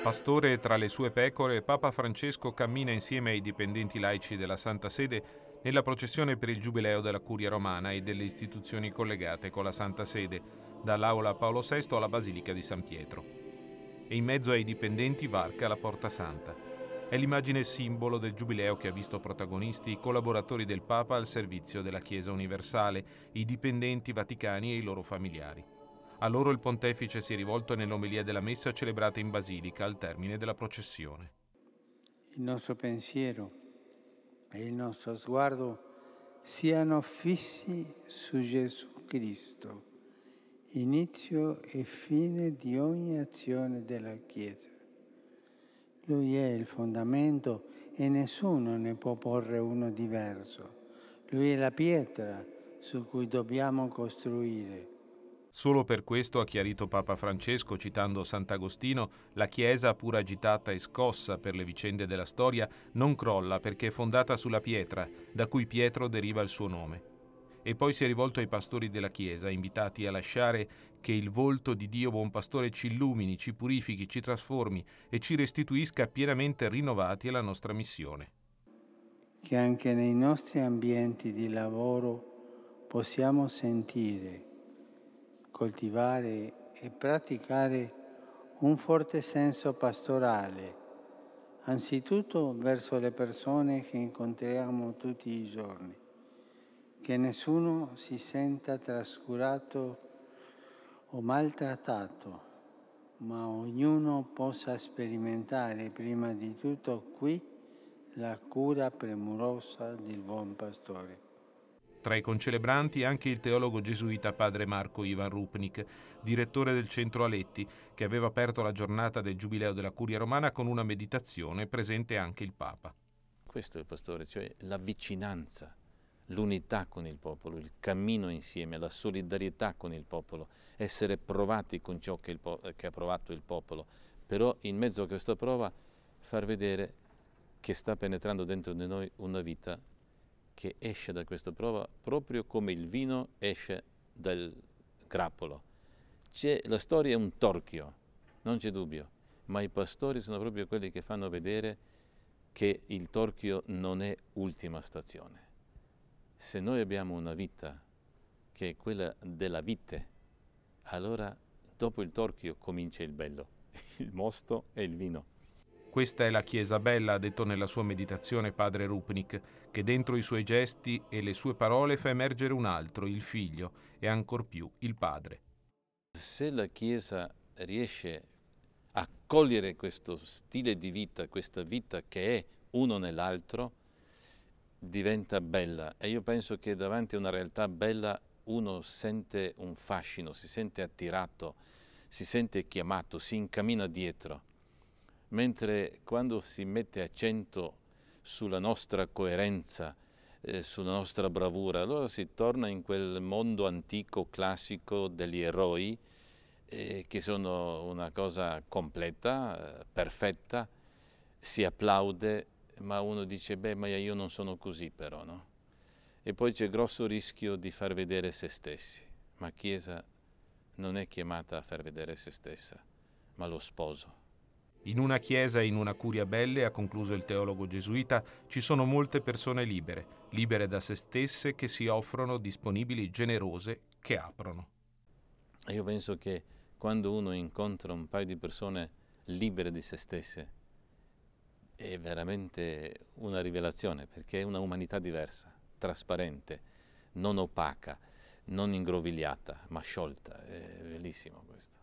Pastore tra le sue pecore, Papa Francesco cammina insieme ai dipendenti laici della Santa Sede nella processione per il giubileo della Curia Romana e delle istituzioni collegate con la Santa Sede, dall'Aula Paolo VI alla Basilica di San Pietro. E in mezzo ai dipendenti varca la Porta Santa. È l'immagine simbolo del giubileo che ha visto protagonisti i collaboratori del Papa al servizio della Chiesa universale, i dipendenti vaticani e i loro familiari. A loro il pontefice si è rivolto nell'omelia della messa celebrata in Basilica al termine della processione. Il nostro pensiero e il nostro sguardo siano fissi su Gesù Cristo, inizio e fine di ogni azione della Chiesa. Lui è il fondamento e nessuno ne può porre uno diverso. Lui è la pietra su cui dobbiamo costruire Solo per questo, ha chiarito Papa Francesco, citando Sant'Agostino, la Chiesa, pur agitata e scossa per le vicende della storia, non crolla perché è fondata sulla pietra, da cui Pietro deriva il suo nome e poi si è rivolto ai pastori della Chiesa, invitati a lasciare che il volto di Dio Buon Pastore ci illumini, ci purifichi, ci trasformi e ci restituisca pienamente rinnovati alla nostra missione. Che anche nei nostri ambienti di lavoro possiamo sentire coltivare e praticare un forte senso pastorale, anzitutto verso le persone che incontriamo tutti i giorni, che nessuno si senta trascurato o maltrattato, ma ognuno possa sperimentare prima di tutto qui la cura premurosa del buon pastore. Tra i concelebranti anche il teologo gesuita padre Marco Ivan Rupnik, direttore del centro Aletti, che aveva aperto la giornata del Giubileo della Curia Romana con una meditazione, presente anche il Papa. Questo è il pastore, cioè la vicinanza, l'unità con il popolo, il cammino insieme, la solidarietà con il popolo, essere provati con ciò che, che ha provato il popolo, però in mezzo a questa prova far vedere che sta penetrando dentro di noi una vita che esce da questa prova proprio come il vino esce dal grappolo. C'è, la storia è un torchio, non c'è dubbio, ma i pastori sono proprio quelli che fanno vedere che il torchio non è ultima stazione. Se noi abbiamo una vita che è quella della vite, allora dopo il torchio comincia il bello, il mosto e il vino. Questa è la Chiesa bella, ha detto nella sua meditazione padre Rupnik, che dentro i suoi gesti e le sue parole fa emergere un altro, il figlio, e ancor più il padre. Se la Chiesa riesce a cogliere questo stile di vita, questa vita che è uno nell'altro, diventa bella e io penso che davanti a una realtà bella uno sente un fascino, si sente attirato, si sente chiamato, si incammina dietro mentre quando si mette accento sulla nostra coerenza, eh, sulla nostra bravura, allora si torna in quel mondo antico, classico degli eroi, eh, che sono una cosa completa, eh, perfetta, si applaude, ma uno dice, beh, ma io non sono così però, no? E poi c'è grosso rischio di far vedere se stessi, ma Chiesa non è chiamata a far vedere se stessa, ma lo sposo. In una chiesa e in una curia belle, ha concluso il teologo gesuita, ci sono molte persone libere, libere da se stesse, che si offrono, disponibili, generose, che aprono. Io penso che quando uno incontra un paio di persone libere di se stesse, è veramente una rivelazione, perché è una umanità diversa, trasparente, non opaca, non ingrovigliata, ma sciolta. È bellissimo questo.